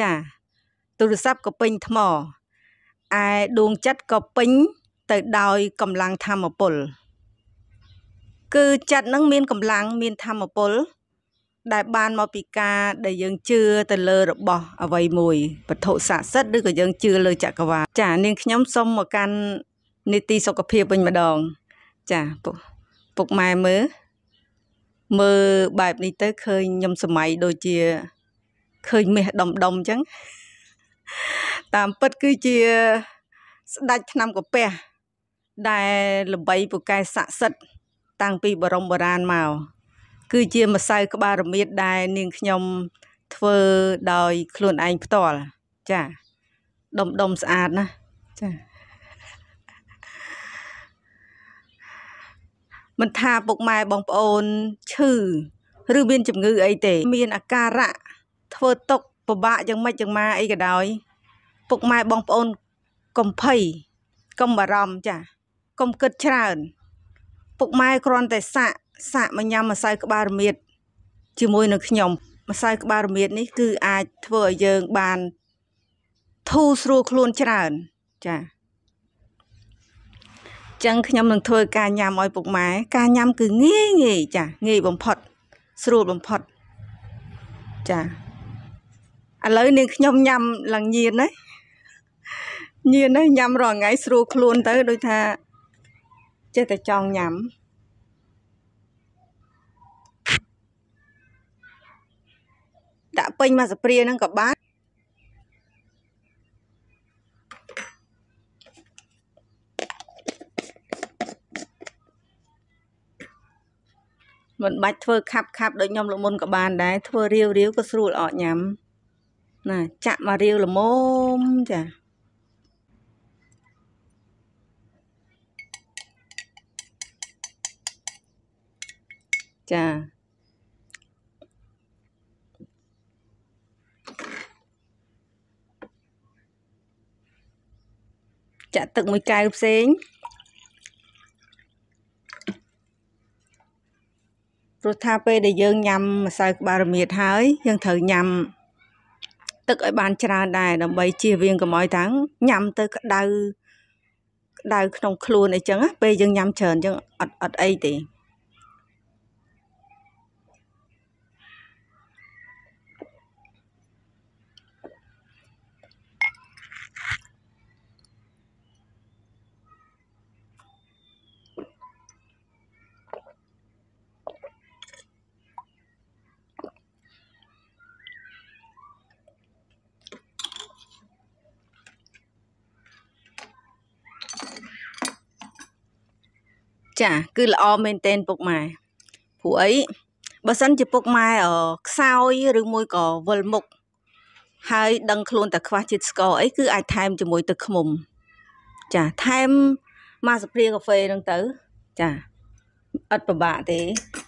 ចាទូរស័ព្ទក៏ពេញថ្មឯដួងចិត្តក៏ពេញទៅដោយកម្លាំងធម្មពលគឺចិត្តនឹងមានកម្លាំង មានធម្មពលដែលបានមកពីការដែលយើងជឿទៅលើរបស់អ្វីមួយវត្ថុស័ក្តិសិទ្ធិឬក៏យើងជឿលើចក្រវាលចានាងខ្ញុំសូមមកកាន់នីតិសុខភាពវិញម្ដង ចាពុកម៉ែមើលមើលបែបនេះទៅឃើញខ្ញុំសម័យដូចជាឃើញមាសដុំដុំអញ្ចឹងតាមពិតគឺជាស្ដេចឆ្នាំកាពះដែលល្បីពូកែស័ក្តិសិទ្ធតាំងពីបរមបុរាណមកគឺជាម្សៅក្បាលរមៀតដែល នាងខ្ញុំធ្វើដោយ ខ្លួនឯងផ្ទាល់ចាដុំដុំស្អាតណាចាមិនថាពុកម៉ែបងប្អូនឈឺឬមានជំងឺអីទេ មានអាការៈធ្វើຕົកពិបាកយ៉ាងម៉េចយ៉ាងម៉ាអីក៏ដោយពុកម៉ែបងប្អូនកុំភ័យកុំបារម្ភចាកុំគិតច្រើន ពុកម៉ែគ្រាន់តែសាក់សាក់មកញ៉ាំម្សៅក្បាលរមៀតជាមួយនឹងខ្ញុំម្សៅក្បាលរមៀតនេះ គឺអាចធ្វើឲ្យយើងបាន ធូរស្រួលខ្លួនច្រើនចាចឹងខ្ញុំនឹងធ្វើការញ៉ាំឲ្យពុកម៉ែការញ៉ាំគឺងាយងាយចាងាយបំផុត ស្រួលបំផុតចាឥឡូវនាងខ្ញុំញ៉ាំឡើងញៀនណាញៀនណាញ៉ាំរាល់ថ្ងៃស្រួលខ្លួនទៅ ដូចថាចេះតែចង់ញ៉ាំដាក់ពេញមកសព្រាហ្នឹងក៏បានមិនបាច់ធ្វើខាប់ខាប់ដូចខ្ញុំលមុនក៏បានដែរធ្វើរាវរាវក៏ស្រួលអត់ញ៉ាំណាចាក់មករាវល្មមចាចាចាក់ទឹកមួយកែវផ្សេងព្រោះថាពេលដែលយើងញ៉ាំម្សៅក្បាលរមៀតហើយ យើងត្រូវញ៉ាំទឹកឲ្យបានច្រើនដែរដើម្បីជៀសវាងកុំឲ្យតាំងញ៉ាំទៅក្តៅក្តៅក្នុងខ្លួនអីចឹងពេលយើងញ៉ាំច្រើនចឹងអត់អត់អីទេចាគឺល្អមែនតែនពុកម៉ែព្រោះអីបើសិនជាពុកម៉ែខ្សោយឬមួយក៏វិលមុខហើយដឹងខ្លួនតែខ្វះជាតិស្ករអីគឺអាចថែមជាមួយទឹកឃ្មុំចាថែមមកស្ព្រាកាហ្វេហ្នឹងទៅចាអត់ពិបាកទេ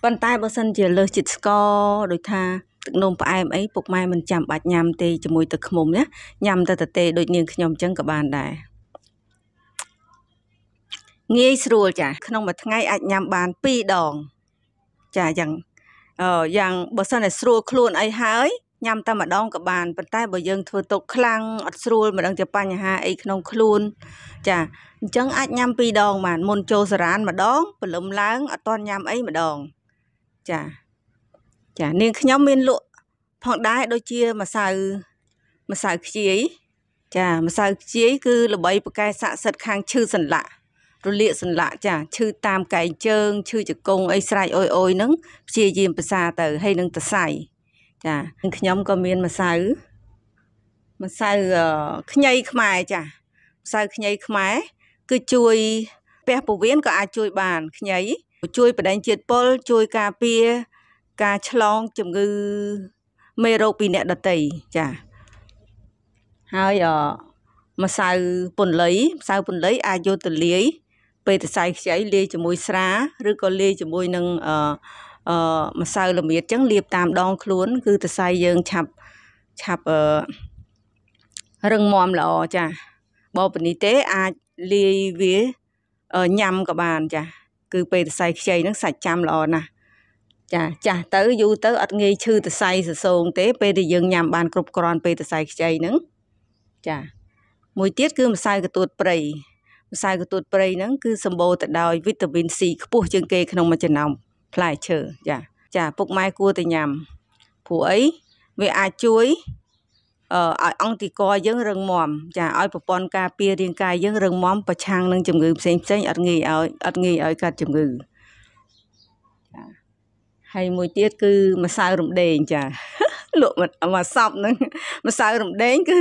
ប៉ុន្តែបើសិន ជាលើសជាតិស្ករដូចថាទឹកនំផ្អែមអីពុកម៉ែមិនចាំបាច់ញ៉ាំទេជាមួយទឹកឃ្មុំណាញ៉ាំតែតាទេដូចនាងខ្ញុំអញ្ចឹងក៏បានដែរងាយស្រួលចាក្នុងមួយថ្ងៃអាចញ៉ាំបាន2ដងចាយ៉ាងអឺយ៉ាងបើសិនតែស្រួលខ្លួនអីហើយញ៉ាំតែម្ដងក៏បានប៉ុន្តែបើយើង ធ្វើទុកខ្លាំងអត់ស្រួលមិនដឹងជាបញ្ហាអីក្នុងខ្លួនចាអញ្ចឹងអាចញ៉ាំពីរដងបានមុនចូលសារ៉ានម្ដងព្រលឹមឡើងអត់តន់ញ៉ាំអីម្ដងចាចានាងខ្ញុំមានលក់ផងដែរដូចជាម្សៅម្សៅខ្ជាយចាម្សៅខ្ជាយគឺល្បីប្រកែស័ក្តិសិទ្ធខាងឈឺសន្លាក់រលាកសន្លាក់ចាឈឺតាមកែងជើងឈឺជង្គង់អីស្រែកអុយអុយហ្នឹងព្យាយាមប្រសាទៅហើយនឹងសរសៃចាខ្ញុំក៏មានម្សៅម្សៅខ្ញីខ្មែរចាម្សៅខ្ញីខ្មែរគឺជួយពះពវៀនក៏អាចជួយ បាន ខ្ញីជួយបដិញ្ញជាតិពុលជួយការពារការឆ្លងជំងឺមេរោគពីអ្នកដតីចាហើយអម្សៅពន្លៃម្សៅពន្លៃអាចយកទៅលាយពេលតសៃខ្ចីលាយជាមួយស្រា ឬក៏លាយជាមួយនឹងអឺអឺម្សៅល្មៀតចឹងលាបតាមដងខ្លួន គឺតសៃយើងឆាប់ឆាប់អឺរឹងមាំល្អចាបើប៉ុនេះទេអាចលាយវាញ៉ាំក៏បានចា គឺពេលតសៃខ្ចីហ្នឹងសាច់ចាំល្អណាស់ចាចាស់ទៅយូរទៅអត់ងាយឈឺតសៃសសូងទេពេលដែលយើងញ៉ាំបាន គ្រប់គ្រាន់ពេលតសៃខ្ចីហ្នឹងចាមួយទៀតគឺម្សៅកទួតព្រៃម្សៅកទួតព្រៃហ្នឹងគឺសម្បូរទៅដោយវីតាមីន C ខ្ពស់ជាងគេក្នុងមួយចំណោមផ្លែឈើចាចាពុកម៉ែគួរតែញ៉ាំព្រោះអីវាអាចជួយអឺឲ្យអង្គតិកោយើងរឹងមាំចាឲ្យប្រព័ន្ធការពាររាងកាយយើងរឹងមាំប្រឆាំងនឹងជំងឺផ្សេងផ្សេងអត់ងាយឲ្យអត់ងាយឲ្យកើតជំងឺចាហើយមួយទៀតគឺម្សៅរំដេងចាលក់មួយសពហ្នឹងម្សៅរំដេងគឺ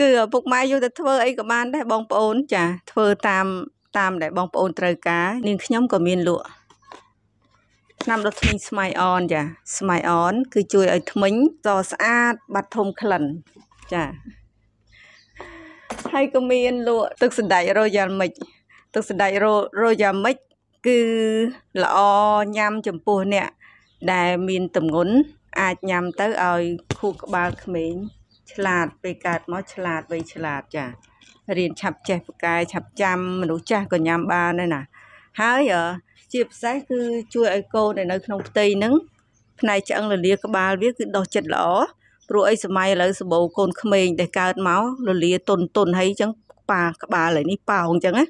គឺឪពុកម៉ែយកទៅធ្វើអីក៏បានដែរបងប្អូន ចាធ្វើតាមតាមដែលបងប្អូនត្រូវការនាងខ្ញុំក៏មានលក់ថ្នាំដុសធ្មេញស្មៃអនចាស្មៃអន គឺជួយឲ្យធ្មេញសស្អាតបាត់ធំក្លិនចាហើយក៏មានលក់ទឹកសណ្តែករ៉ូយ៉ាល់មិចទឹកសណ្តែករ៉ូរ៉ូយ៉ាល់មិច គឺល្អញ៉ាំចំពោះអ្នកដែលមានទម្ងន់អាចញ៉ាំទៅឲ្យខួរក្បាលក្មេងឆ្លាតពេលកើតមកឆ្លាតវៃឆ្លាតចារៀនឆាប់ចេះប្រកែឆាប់ចាំមនុស្សចាស់ក៏ញ៉ាំបានដែរណាហើយជាពិសេសគឺជួយឲ្យកូននៅក្នុងផ្ទៃហ្នឹងផ្នែកឆ្អឹងលលាក្បាលវាគឺដោះចិត្តល្អព្រោះអីសម័យឥឡូវសបោកូនក្មេងដែលកើតមកលលាតុនតុនហើយអញ្ចឹងប៉ាក្បាលហើយនេះប៉ោងអញ្ចឹងណា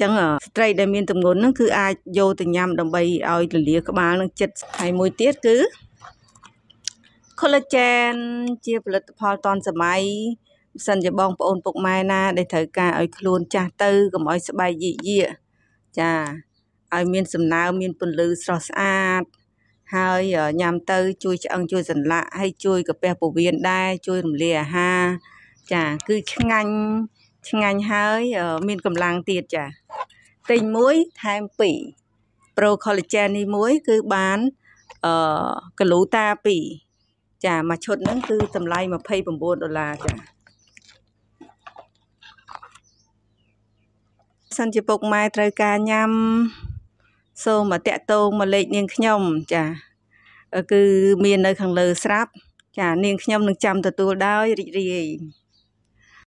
ចឹងស្ត្រីដែលមានទម្ងន់ហ្នឹងគឺអាចយកទៅញ៉ាំដើម្បីឲ្យលលាក្បាលនឹងចិត្តហើយមួយទៀតគឺ collagen ជាផលិតផលទាន់សម័យសិនជាបងប្អូនពុកម៉ែណាដែលត្រូវការឲ្យខ្លួន ចាស់ទៅកុំឲ្យស្បែកយាយាចាឲ្យមានសំណើមមានពន្លឺស្រស់ស្អាតហើយញ៉ាំទៅ ជួយឆ្អឹងជួយ សន្លាក់ហើយជួយកាពះពោះវៀនដែរជួយរំលាយអាហារចាគឺឆ្ងាញ់ឆ្ងាញ់ហើយមានកម្លាំងទៀតចាទិញមួយថែមពីរ Pro Collagen នេះមួយ គឺបានអឺកលូតា2ចាមួយឈុតហ្នឹងគឺតម្លៃ29ដុល្លារចាសិនជាពុកម៉ែត្រូវការញ៉ាំ សូមមកតាក់ទងមកលេខនាងខ្ញុំចា គឺមាននៅខាងលើ ស្រាប់ ចានាងខ្ញុំនឹងចាំទទួលដោយរីករាយ